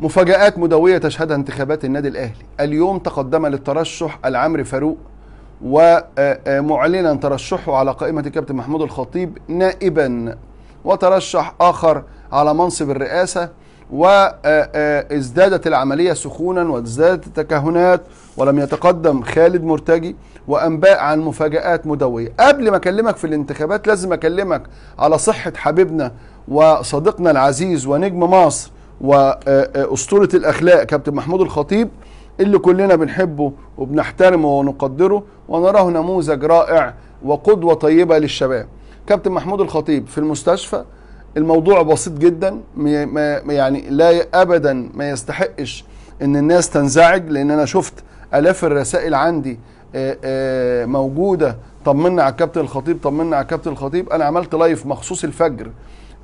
مفاجآت مدوية تشهدها انتخابات النادي الأهلي اليوم تقدم للترشح العمر فاروق ومعلنا ترشحه على قائمة الكابتن محمود الخطيب نائبا وترشح آخر على منصب الرئاسة وازدادت العملية سخونا وازدادت التكهنات ولم يتقدم خالد مرتجي وأنباء عن مفاجآت مدوية قبل ما أكلمك في الانتخابات لازم أكلمك على صحة حبيبنا وصديقنا العزيز ونجم مصر واسطوره الاخلاق كابتن محمود الخطيب اللي كلنا بنحبه وبنحترمه ونقدره ونراه نموذج رائع وقدوه طيبه للشباب. كابتن محمود الخطيب في المستشفى الموضوع بسيط جدا يعني لا ابدا ما يستحقش ان الناس تنزعج لان انا شفت الاف الرسائل عندي موجوده طمنا على الكابتن الخطيب طمنا على الكابتن الخطيب انا عملت لايف مخصوص الفجر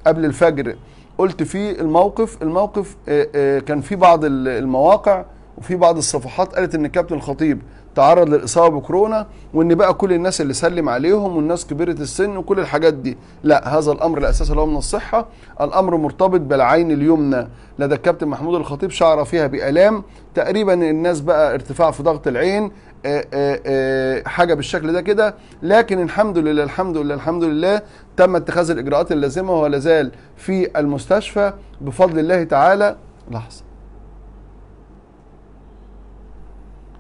قبل الفجر قلت فيه الموقف الموقف آه، آه، كان في بعض المواقع وفي بعض الصفحات قالت ان كابتن الخطيب تعرض للاصابه بكورونا وان بقى كل الناس اللي سلم عليهم والناس كبيره السن وكل الحاجات دي لا هذا الامر لا اساس له من الصحه الامر مرتبط بالعين اليمنى لدى الكابتن محمود الخطيب شعر فيها بالام تقريبا الناس بقى ارتفاع في ضغط العين آه، آه، آه، حاجه بالشكل ده كده لكن الحمد لله الحمد لله الحمد لله تم اتخاذ الاجراءات اللازمه وهو زال في المستشفى بفضل الله تعالى لحظه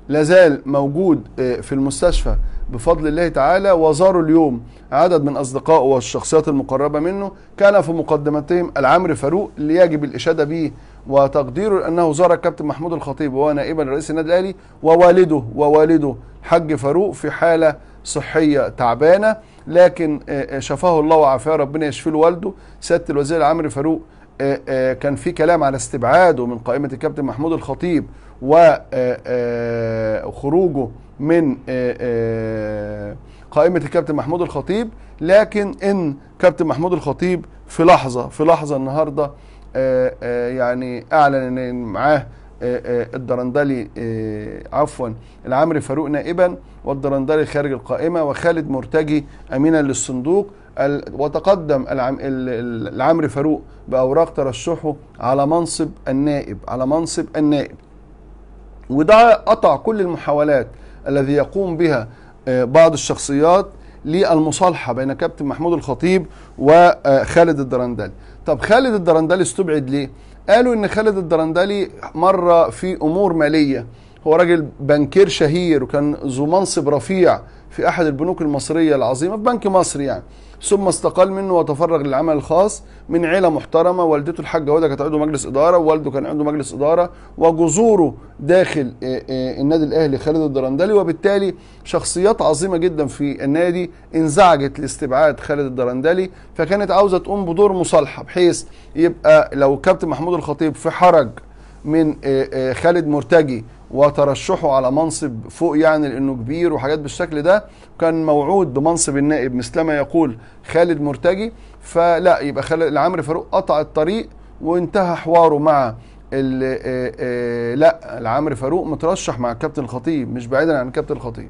لا زال موجود في المستشفى بفضل الله تعالى وزاروا اليوم عدد من اصدقائه والشخصيات المقربه منه كان في مقدمتهم العمر فاروق اللي يجب الاشاده به وتقديره انه زار الكابتن محمود الخطيب وهو نائبا لرئيس النادي الاهلي ووالده ووالده حج فاروق في حاله صحيه تعبانه لكن آه، آه، شفاه الله وعافاه ربنا يشفي له والده سياده الوزير عمرو فاروق آه، كان في كلام على استبعاده من قائمه الكابتن محمود الخطيب وخروجه من قائمه الكابتن محمود الخطيب لكن ان كابتن محمود الخطيب في لحظه في لحظه النهارده آه، آه، يعني اعلن ان معاه آه، الدرندلي عفوا العمري فاروق نائبا والدرندلي خارج القائمه وخالد مرتجي امينا للصندوق وتقدم العمري فاروق باوراق ترشحه على منصب النائب على منصب النائب وده قطع كل المحاولات الذي يقوم بها بعض الشخصيات للمصالحه بين كابتن محمود الخطيب وخالد آه، الدرندلي طب خالد الدرندلي استبعد ليه قالوا ان خالد الدرندلي مره في امور ماليه هو راجل بنكير شهير وكان ذو منصب رفيع في أحد البنوك المصرية العظيمة في بنك مصر يعني ثم استقال منه وتفرغ للعمل الخاص من عيله محترمه والدته الحاجه هدى كانت عضو مجلس اداره ووالده كان عضو مجلس اداره وجذوره داخل آه، آه، النادي الاهلي خالد الدرندلي وبالتالي شخصيات عظيمه جدا في النادي انزعجت لاستبعاد خالد الدرندلي فكانت عاوزه تقوم بدور مصالحه بحيث يبقى لو كابتن محمود الخطيب في حرج من آه، خالد مرتجي وترشحه على منصب فوق يعني لانه كبير وحاجات بالشكل ده كان موعود بمنصب النائب مثلما يقول خالد مرتجي فلا يبقى خالد العمري فاروق قطع الطريق وانتهى حواره مع آه، آه، لا العمرو فاروق مترشح مع الكابتن الخطيب مش بعيدا عن الكابتن الخطيب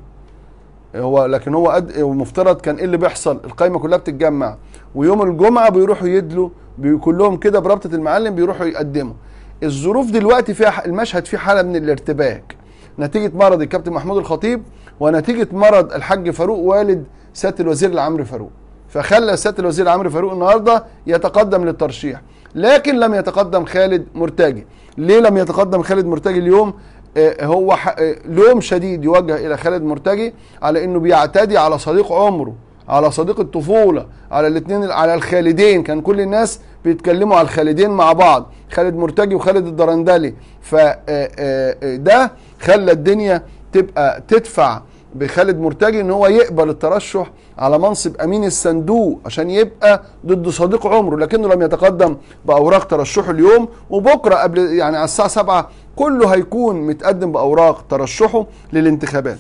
هو لكن هو قد ومفترض كان ايه اللي بيحصل القايمه كلها بتتجمع ويوم الجمعه بيروحوا يدلوا كلهم كده برابطه المعلم بيروحوا يقدموا الظروف دلوقتي فيها المشهد فيه حاله من الارتباك نتيجه مرض الكابتن محمود الخطيب ونتيجه مرض الحاج فاروق والد سياده الوزير عمرو فاروق فخلى سياده الوزير عمرو فاروق النهارده يتقدم للترشيح لكن لم يتقدم خالد مرتجي ليه لم يتقدم خالد مرتجي اليوم آه، هو آه، لوم شديد يوجه الى خالد مرتجي على انه بيعتدي على صديق عمره على صديق الطفوله على الاثنين على الخالدين كان كل الناس بيتكلموا على الخالدين مع بعض خالد مرتجي وخالد الدرندلي فده آه، آه، آه، خلى الدنيا تبقى تدفع بخالد مرتجي ان هو يقبل الترشح على منصب امين الصندوق عشان يبقى ضد صديق عمره لكنه لم يتقدم باوراق ترشحه اليوم وبكره قبل يعني على الساعه 7 كله هيكون متقدم باوراق ترشحه للانتخابات.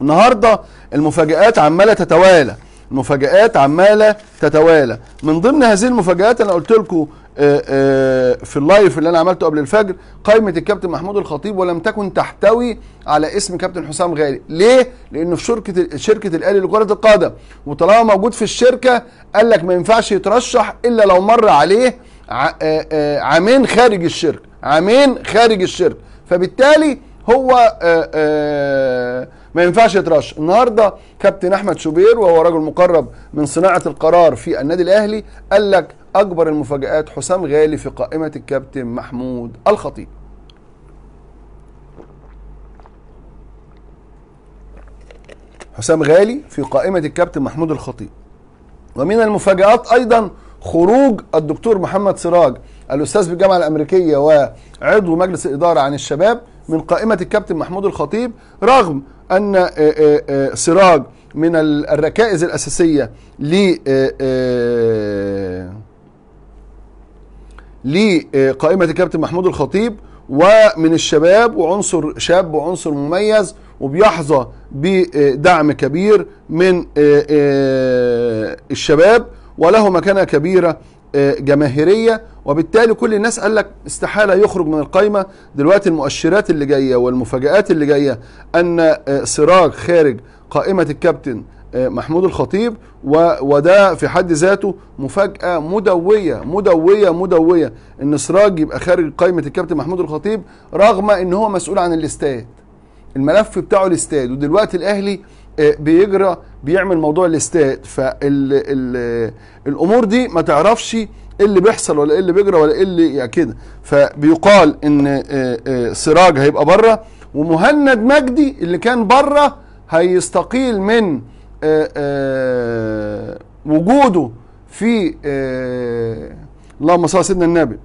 النهارده المفاجآت عماله تتوالى مفاجآت عمالة تتوالى من ضمن هذه المفاجآت أنا قلت لكم آه، آه، في اللايف اللي انا عملته قبل الفجر قائمه الكابتن محمود الخطيب ولم تكن تحتوي على اسم كابتن حسام غالي ليه لانه في شركه شركه الاهلي لكره القدم وطالما موجود في الشركه قال لك ما ينفعش يترشح الا لو مر عليه عامين آه، خارج الشركه عامين خارج الشركه فبالتالي هو آآ آآ ما ينفعش يترش النهارده كابتن احمد شوبير وهو رجل مقرب من صناعه القرار في النادي الاهلي قال لك اكبر المفاجات حسام غالي في قائمه الكابتن محمود الخطيب حسام غالي في قائمه الكابتن محمود الخطيب ومن المفاجآت أيضا خروج الدكتور محمد سراج الأستاذ بالجامعة الأمريكية وعضو مجلس الإدارة عن الشباب من قائمة الكابتن محمود الخطيب رغم أن آه، آه، آه، سراج من الركائز الأساسية ل لقائمة الكابتن محمود الخطيب ومن الشباب وعنصر شاب وعنصر مميز وبيحظى بدعم كبير من الشباب وله مكانة كبيرة آه، جماهيريه وبالتالي كل الناس قال لك استحاله يخرج من القايمه دلوقتي المؤشرات اللي جايه والمفاجات اللي جايه ان آه، سراج خارج قائمه الكابتن آه، محمود الخطيب وده في حد ذاته مفاجأة مدوية مدوية مدوية ان سراج يبقى خارج قائمة الكابتن محمود الخطيب رغم ان هو مسؤول عن الاستاد الملف بتاعه الاستاد ودلوقتي الاهلي آه، بيجرى بيعمل موضوع الاستاد فالامور دي ما تعرفش ايه اللي بيحصل ولا ايه اللي بيجرى ولا ايه اللي يعني كده فبيقال ان آه، آه، سراج هيبقى بره ومهند مجدي اللي كان بره هيستقيل من وجوده في اللهم صل على سيدنا النبي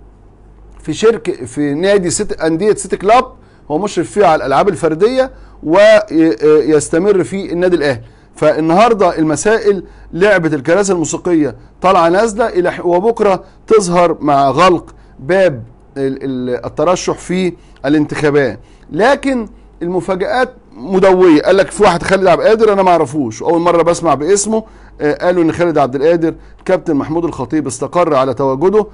في شركه في نادي ست انديه سيتي كلاب هو مشرف فيه على الالعاب الفرديه ويستمر في النادي الاهلي فالنهارده المسائل لعبه الكراسي الموسيقيه طالعه نازله الى وبكره تظهر مع غلق باب الترشح في الانتخابات لكن المفاجات مدويه قال لك في واحد خالد عبد القادر انا ما اعرفوش واول مره بسمع باسمه آه، قالوا ان خالد عبد القادر كابتن محمود الخطيب استقر على تواجده